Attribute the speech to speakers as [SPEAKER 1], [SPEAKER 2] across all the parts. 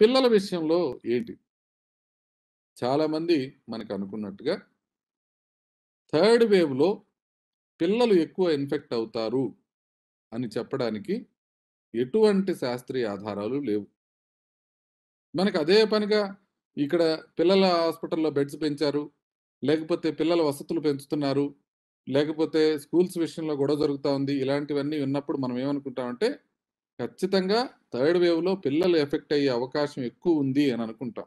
[SPEAKER 1] పిల్లల విషయంలో ఏంటి చాలామంది మనకు అనుకున్నట్టుగా థర్డ్ వేవ్లో పిల్లలు ఎక్కువ ఇన్ఫెక్ట్ అవుతారు అని చెప్పడానికి ఎటువంటి శాస్త్రీయ ఆధారాలు లేవు మనకు అదే పనిగా ఇక్కడ పిల్లల హాస్పిటల్లో బెడ్స్ పెంచారు లేకపోతే పిల్లల వసతులు పెంచుతున్నారు లేకపోతే స్కూల్స్ విషయంలో గొడవ జరుగుతూ ఉంది ఇలాంటివన్నీ ఉన్నప్పుడు మనం ఏమనుకుంటామంటే ఖచ్చితంగా థర్డ్ వేవ్లో పిల్లలు ఎఫెక్ట్ అయ్యే అవకాశం ఎక్కువ ఉంది అని అనుకుంటాం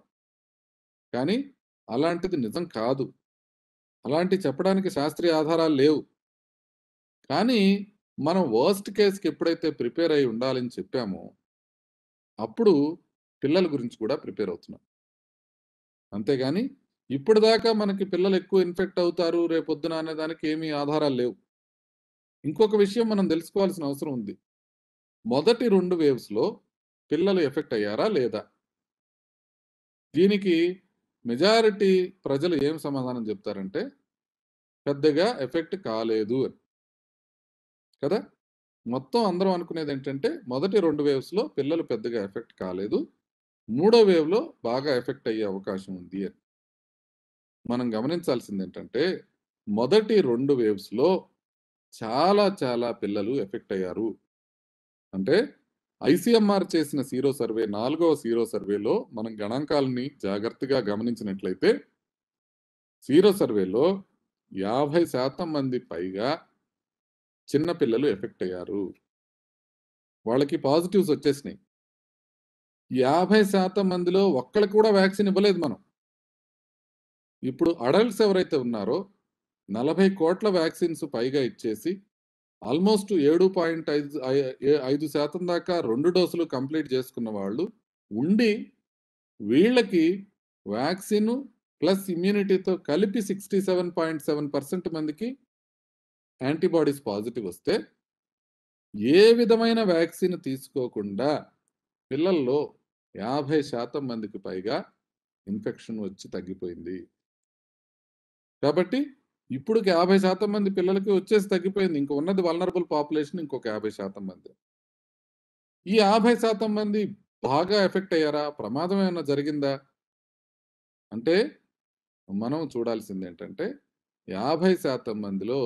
[SPEAKER 1] కానీ అలాంటిది నిజం కాదు అలాంటి చెప్పడానికి శాస్త్రీయ ఆధారాలు లేవు కానీ మనం వర్స్ట్ కేస్కి ఎప్పుడైతే ప్రిపేర్ అయి ఉండాలని చెప్పామో అప్పుడు పిల్లల గురించి కూడా ప్రిపేర్ అవుతున్నాం అంతేగాని ఇప్పుడు దాకా మనకి పిల్లలు ఎక్కువ ఇన్ఫెక్ట్ అవుతారు రేపొద్దున అనే దానికి ఏమీ ఆధారాలు లేవు ఇంకొక విషయం మనం తెలుసుకోవాల్సిన అవసరం ఉంది మొదటి రెండు వేవ్స్లో పిల్లలు ఎఫెక్ట్ అయ్యారా లేదా దీనికి మెజారిటీ ప్రజలు ఏం సమాధానం చెప్తారంటే పెద్దగా ఎఫెక్ట్ కాలేదు అని కదా మొత్తం అందరం అనుకునేది ఏంటంటే మొదటి రెండు వేవ్స్లో పిల్లలు పెద్దగా ఎఫెక్ట్ కాలేదు మూడో వేవ్లో బాగా ఎఫెక్ట్ అయ్యే అవకాశం ఉంది అని మనం గమనించాల్సింది ఏంటంటే మొదటి రెండు వేవ్స్లో చాలా చాలా పిల్లలు ఎఫెక్ట్ అయ్యారు అంటే ఐసీఎంఆర్ చేసిన సీరో సర్వే నాలుగవ సీరో సర్వేలో మనం గణాంకాలని జాగ్రత్తగా గమనించినట్లయితే సీరో సర్వేలో యాభై శాతం మంది పైగా చిన్నపిల్లలు ఎఫెక్ట్ అయ్యారు వాళ్ళకి పాజిటివ్స్ వచ్చేసినాయి యాభై శాతం మందిలో ఒక్కడికి కూడా వ్యాక్సిన్ ఇవ్వలేదు మనం ఇప్పుడు అడల్ట్స్ ఎవరైతే ఉన్నారో నలభై కోట్ల వ్యాక్సిన్స్ పైగా ఇచ్చేసి ఆల్మోస్ట్ ఏడు పాయింట్ ఐదు ఐదు శాతం దాకా రెండు డోసులు కంప్లీట్ చేసుకున్న వాళ్ళు ఉండి వీళ్ళకి వ్యాక్సిన్ ప్లస్ ఇమ్యూనిటీతో కలిపి sixty seven point seven percent మందికి యాంటీబాడీస్ పాజిటివ్ వస్తే ఏ విధమైన వ్యాక్సిన్ తీసుకోకుండా పిల్లల్లో యాభై శాతం మందికి పైగా ఇన్ఫెక్షన్ వచ్చి తగ్గిపోయింది కాబట్టి ఇప్పుడు యాభై శాతం మంది పిల్లలకి వచ్చేసి తగ్గిపోయింది ఇంక ఉన్నది వలనరబుల్ పాపులేషన్ ఇంకొక యాభై శాతం మంది ఈ యాభై శాతం మంది బాగా ఎఫెక్ట్ అయ్యారా ప్రమాదం ఏమైనా జరిగిందా అంటే మనం చూడాల్సింది ఏంటంటే యాభై శాతం మందిలో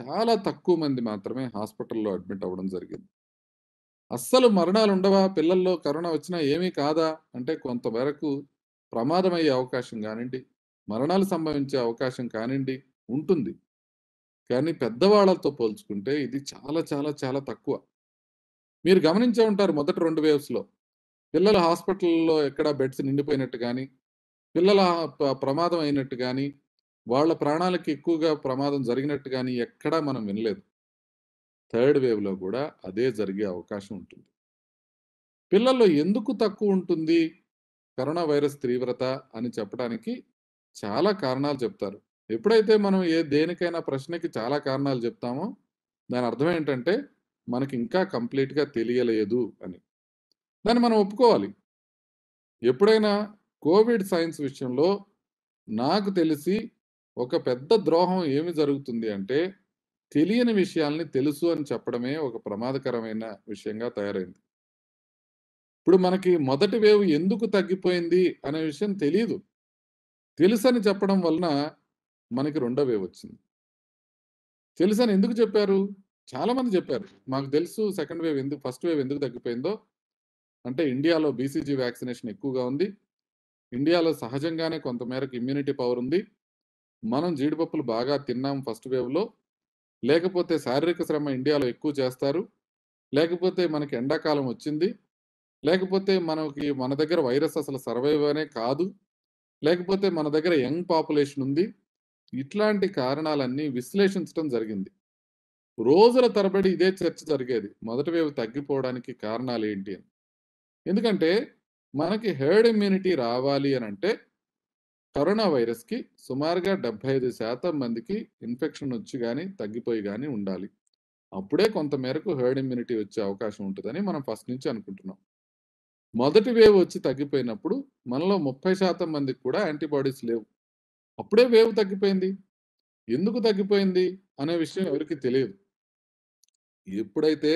[SPEAKER 1] చాలా తక్కువ మంది మాత్రమే హాస్పిటల్లో అడ్మిట్ అవ్వడం జరిగింది అస్సలు మరణాలు ఉండవా పిల్లల్లో కరోనా వచ్చినా ఏమీ కాదా అంటే కొంతవరకు ప్రమాదమయ్యే అవకాశం కానివ్వండి మరణాలు సంభవించే అవకాశం కానివ్వండి ఉంటుంది కానీ పెద్దవాళ్ళతో పోల్చుకుంటే ఇది చాలా చాలా చాలా తక్కువ మీరు గమనించే ఉంటారు మొదటి రెండు వేవ్స్లో పిల్లల హాస్పిటల్లో ఎక్కడ బెడ్స్ నిండిపోయినట్టు కానీ పిల్లల ప్రమాదం అయినట్టు కానీ వాళ్ళ ప్రాణాలకి ఎక్కువగా ప్రమాదం జరిగినట్టు కానీ ఎక్కడా మనం వినలేదు థర్డ్ వేవ్లో కూడా అదే జరిగే అవకాశం ఉంటుంది పిల్లల్లో ఎందుకు తక్కువ ఉంటుంది కరోనా వైరస్ తీవ్రత అని చెప్పడానికి చాలా కారణాలు చెప్తారు ఎప్పుడైతే మనం ఏ దేనికైనా ప్రశ్నకి చాలా కారణాలు చెప్తామో దాని అర్థం ఏంటంటే మనకి ఇంకా కంప్లీట్గా తెలియలేదు అని దాన్ని మనం ఒప్పుకోవాలి ఎప్పుడైనా కోవిడ్ సైన్స్ విషయంలో నాకు తెలిసి ఒక పెద్ద ద్రోహం ఏమి జరుగుతుంది అంటే తెలియని విషయాల్ని తెలుసు అని చెప్పడమే ఒక ప్రమాదకరమైన విషయంగా తయారైంది ఇప్పుడు మనకి మొదటి వేవ్ ఎందుకు తగ్గిపోయింది అనే విషయం తెలియదు తెలుసని చెప్పడం వలన మనకి రెండో వేవ్ వచ్చింది తెలుసని ఎందుకు చెప్పారు చాలా మంది చెప్పారు మాకు తెలుసు సెకండ్ వేవ్ ఎందుకు ఫస్ట్ వేవ్ ఎందుకు తగ్గిపోయిందో అంటే ఇండియాలో బీసీజీ వ్యాక్సినేషన్ ఎక్కువగా ఉంది ఇండియాలో సహజంగానే కొంతమేరకు ఇమ్యూనిటీ పవర్ ఉంది మనం జీడిపప్పులు బాగా తిన్నాం ఫస్ట్ వేవ్లో లేకపోతే శారీరక శ్రమ ఇండియాలో ఎక్కువ చేస్తారు లేకపోతే మనకి ఎండాకాలం వచ్చింది లేకపోతే మనకి మన దగ్గర వైరస్ అసలు సర్వైవ్ అనే కాదు లేకపోతే మన దగ్గర యంగ్ పాపులేషన్ ఉంది ఇట్లాంటి కారణాలన్నీ విశ్లేషించడం జరిగింది రోజుల తరబడి ఇదే చర్చ జరిగేది మొదటి వేవ్ తగ్గిపోవడానికి కారణాలు ఏంటి అని ఎందుకంటే మనకి హెర్డ్ ఇమ్యూనిటీ రావాలి అని అంటే కరోనా వైరస్కి సుమారుగా డెబ్బై ఐదు శాతం మందికి ఇన్ఫెక్షన్ వచ్చి కానీ తగ్గిపోయి కానీ ఉండాలి అప్పుడే కొంత మేరకు హెర్డ్ ఇమ్యూనిటీ వచ్చే అవకాశం ఉంటుందని మనం ఫస్ట్ నుంచి అనుకుంటున్నాం మొదటి వేవ్ వచ్చి తగ్గిపోయినప్పుడు మనలో ముప్పై శాతం మందికి కూడా యాంటీబాడీస్ లేవు అప్పుడే వేవ్ తగ్గిపోయింది ఎందుకు తగ్గిపోయింది అనే విషయం ఎవరికి తెలియదు ఎప్పుడైతే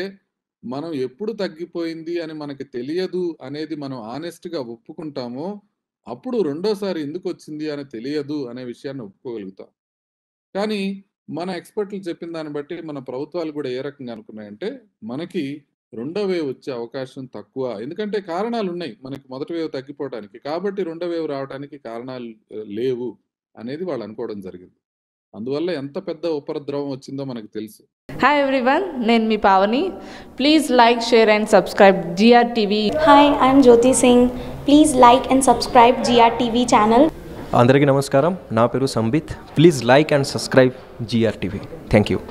[SPEAKER 1] మనం ఎప్పుడు తగ్గిపోయింది అని మనకి తెలియదు అనేది మనం ఆనెస్ట్గా ఒప్పుకుంటామో అప్పుడు రెండోసారి ఎందుకు వచ్చింది అని తెలియదు అనే విషయాన్ని ఒప్పుకోగలుగుతాం కానీ మన ఎక్స్పర్ట్లు చెప్పిన దాన్ని బట్టి మన ప్రభుత్వాలు కూడా ఏ రకంగా అనుకున్నాయంటే మనకి రెండో వేవ్ వచ్చే అవకాశం తక్కువ ఎందుకంటే కారణాలు ఉన్నాయి మనకి మొదటి వేవ్ తగ్గిపోవడానికి కాబట్టి రెండో వేవ్ రావడానికి కారణాలు లేవు అనేది వాళ్ళు అనుకోవడం జరిగింది అందువల్ల ఎంత పెద్ద ఉపద్రవం వచ్చిందో మనకు తెలుసు హాయ్ ఎవ్రీవన్ నేను మీ Pavani please like share and subscribe GR TV hi I'm Jyoti Singh please like and subscribe GR TV channel అందరికీ నమస్కారం నా పేరు Sambit please like and subscribe GR TV thank you